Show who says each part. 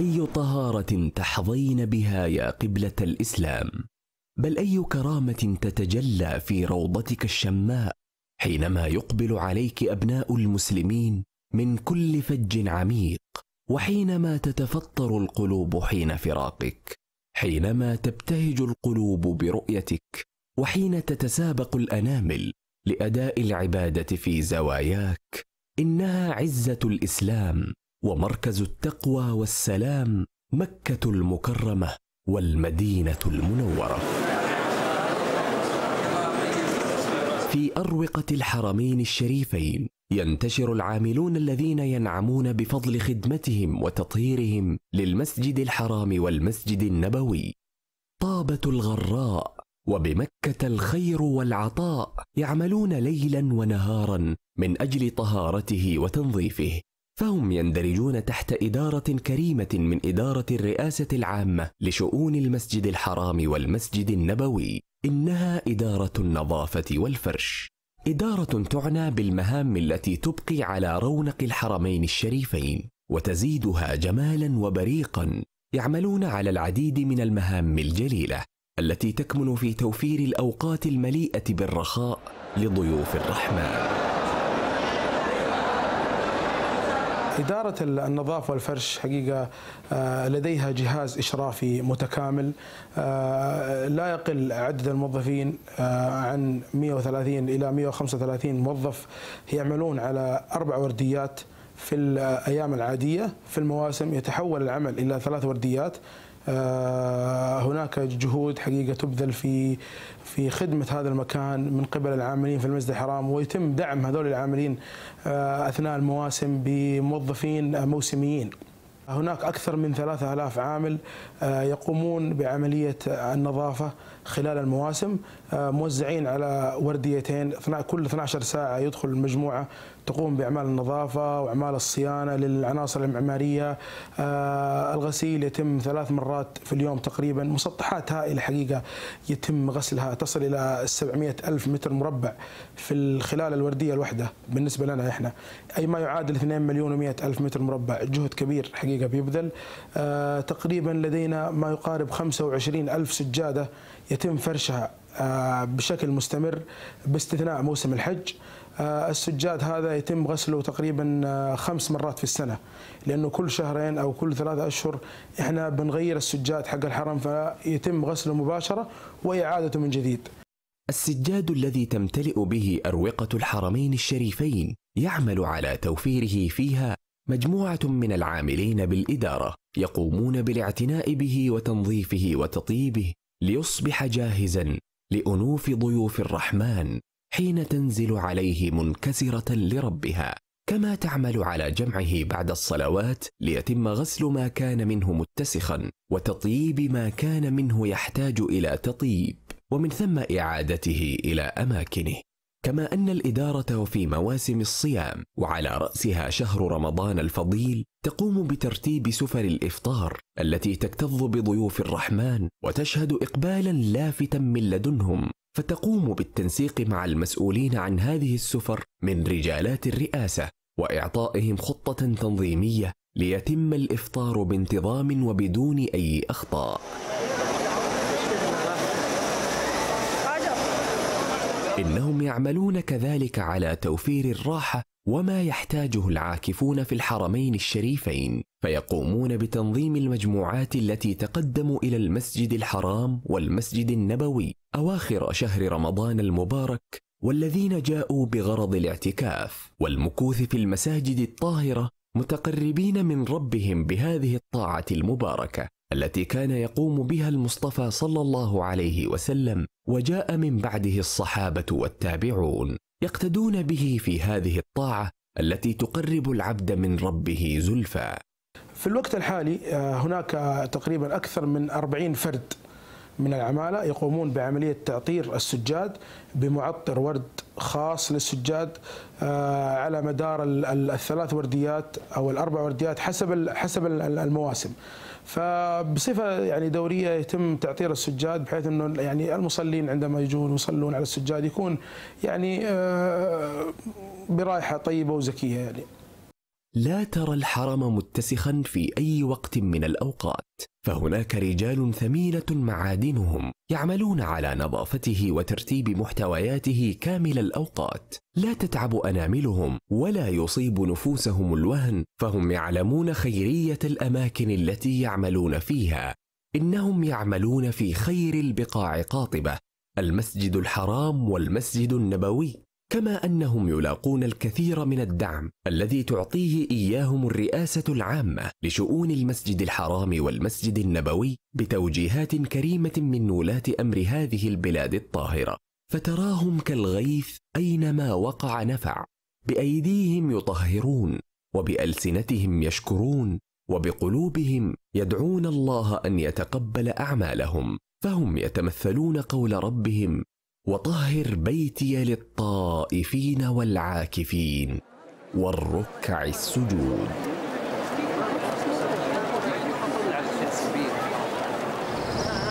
Speaker 1: اي طهاره تحظين بها يا قبله الاسلام بل اي كرامه تتجلى في روضتك الشماء حينما يقبل عليك ابناء المسلمين من كل فج عميق وحينما تتفطر القلوب حين فراقك حينما تبتهج القلوب برؤيتك وحين تتسابق الانامل لاداء العباده في زواياك انها عزه الاسلام ومركز التقوى والسلام مكه المكرمه والمدينه المنوره في اروقه الحرمين الشريفين ينتشر العاملون الذين ينعمون بفضل خدمتهم وتطهيرهم للمسجد الحرام والمسجد النبوي طابه الغراء وبمكه الخير والعطاء يعملون ليلا ونهارا من اجل طهارته وتنظيفه فهم يندرجون تحت إدارة كريمة من إدارة الرئاسة العامة لشؤون المسجد الحرام والمسجد النبوي إنها إدارة النظافة والفرش إدارة تعنى بالمهام التي تبقي على رونق الحرمين الشريفين وتزيدها جمالا وبريقا يعملون على العديد من المهام الجليلة التي تكمن في توفير الأوقات المليئة بالرخاء لضيوف الرحمن
Speaker 2: إدارة النظافة والفرش حقيقة آه، لديها جهاز إشرافي متكامل آه، لا يقل عدد الموظفين آه، عن 130 إلى 135 موظف يعملون على أربع ورديات في الأيام العادية في المواسم يتحول العمل إلى ثلاث ورديات آه، هناك جهود حقيقه تبذل في في خدمه هذا المكان من قبل العاملين في المسجد الحرام ويتم دعم هذول العاملين آه، اثناء المواسم بموظفين موسميين. هناك أكثر من 3000 عامل آه، يقومون بعملية النظافة خلال المواسم موزعين على ورديتين كل 12 ساعة يدخل المجموعة تقوم باعمال النظافه واعمال الصيانه للعناصر المعماريه آه، الغسيل يتم ثلاث مرات في اليوم تقريبا مسطحات هائله حقيقه يتم غسلها تصل الى 700 الف متر مربع في الخلال الورديه الواحده بالنسبه لنا احنا اي ما يعادل 2 مليون و100 الف متر مربع جهد كبير حقيقه بيبذل آه، تقريبا لدينا ما يقارب 25 الف سجاده يتم فرشها آه، بشكل مستمر باستثناء موسم الحج آه، السجاد هذا يتم غسله تقريبا آه، خمس مرات في السنه لانه كل شهرين او كل ثلاثة اشهر احنا بنغير السجاد حق الحرم فيتم غسله مباشره واعادته من جديد. السجاد الذي تمتلئ
Speaker 1: به اروقه الحرمين الشريفين يعمل على توفيره فيها مجموعه من العاملين بالاداره يقومون بالاعتناء به وتنظيفه وتطيبه ليصبح جاهزا لانوف ضيوف الرحمن حين تنزل عليه منكسره لربها كما تعمل على جمعه بعد الصلوات ليتم غسل ما كان منه متسخا وتطييب ما كان منه يحتاج الى تطيب ومن ثم اعادته الى اماكنه كما ان الاداره في مواسم الصيام وعلى راسها شهر رمضان الفضيل تقوم بترتيب سفر الافطار التي تكتظ بضيوف الرحمن وتشهد اقبالا لافتا من لدنهم فتقوم بالتنسيق مع المسؤولين عن هذه السفر من رجالات الرئاسه واعطائهم خطه تنظيميه ليتم الافطار بانتظام وبدون اي اخطاء إنهم يعملون كذلك على توفير الراحة وما يحتاجه العاكفون في الحرمين الشريفين فيقومون بتنظيم المجموعات التي تقدم الى المسجد الحرام والمسجد النبوي اواخر شهر رمضان المبارك والذين جاءوا بغرض الاعتكاف والمكوث في المساجد الطاهره متقربين من ربهم بهذه الطاعه المباركه التي كان يقوم بها المصطفى صلى الله عليه وسلم وجاء من بعده الصحابه والتابعون يقتدون به في هذه الطاعه التي تقرب العبد من ربه زلفى
Speaker 2: في الوقت الحالي آه، هناك تقريبا أكثر من 40 فرد من العمالة يقومون بعملية تعطير السجاد بمعطر ورد خاص للسجاد آه، على مدار الثلاث ورديات أو الأربع ورديات حسب حسب المواسم فبصفه يعني دوريه يتم تعطير السجاد بحيث انه يعني المصلين عندما يجون يصلون على السجاد يكون يعني آه، برائحه طيبه وزكيه يعني. لا ترى
Speaker 1: الحرم متسخا في اي وقت من الاوقات فهناك رجال ثمينه معادنهم يعملون على نظافته وترتيب محتوياته كامل الاوقات لا تتعب اناملهم ولا يصيب نفوسهم الوهن فهم يعلمون خيريه الاماكن التي يعملون فيها انهم يعملون في خير البقاع قاطبه المسجد الحرام والمسجد النبوي كما انهم يلاقون الكثير من الدعم الذي تعطيه اياهم الرئاسه العامه لشؤون المسجد الحرام والمسجد النبوي بتوجيهات كريمه من ولاه امر هذه البلاد الطاهره فتراهم كالغيث اينما وقع نفع بايديهم يطهرون وبالسنتهم يشكرون وبقلوبهم يدعون الله ان يتقبل اعمالهم فهم يتمثلون قول ربهم وطهر بيتي للطائفين والعاكفين والركع السجود